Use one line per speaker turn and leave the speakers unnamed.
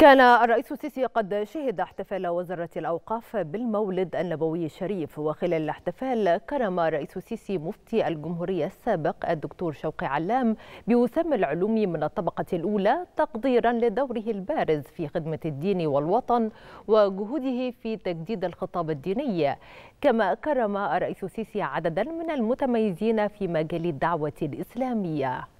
كان الرئيس السيسي قد شهد احتفال وزارة الأوقاف بالمولد النبوي الشريف وخلال الاحتفال كرم رئيس السيسي مفتي الجمهورية السابق الدكتور شوقي علام بوسام العلوم من الطبقة الأولى تقديرا لدوره البارز في خدمة الدين والوطن وجهوده في تجديد الخطاب الديني كما كرم الرئيس السيسي عددا من المتميزين في مجال الدعوة الإسلامية